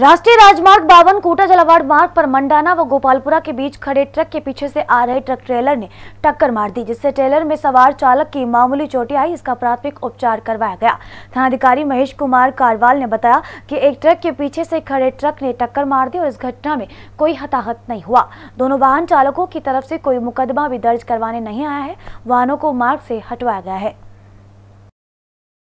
राष्ट्रीय राजमार्ग बावन कोटा जलावाड़ मार्ग पर मंडाना व गोपालपुरा के बीच खड़े ट्रक के पीछे से आ रहे ट्रक ट्रेलर ने टक्कर मार दी जिससे ट्रेलर में सवार चालक की मामूली चोटी आई इसका प्राथमिक उपचार करवाया गया थानाधिकारी महेश कुमार कारवाल ने बताया कि एक ट्रक के पीछे से खड़े ट्रक ने टक्कर मार दी और इस घटना में कोई हताहत नहीं हुआ दोनों वाहन चालकों की तरफ से कोई मुकदमा भी दर्ज करवाने नहीं आया है वाहनों को मार्ग से हटवाया गया है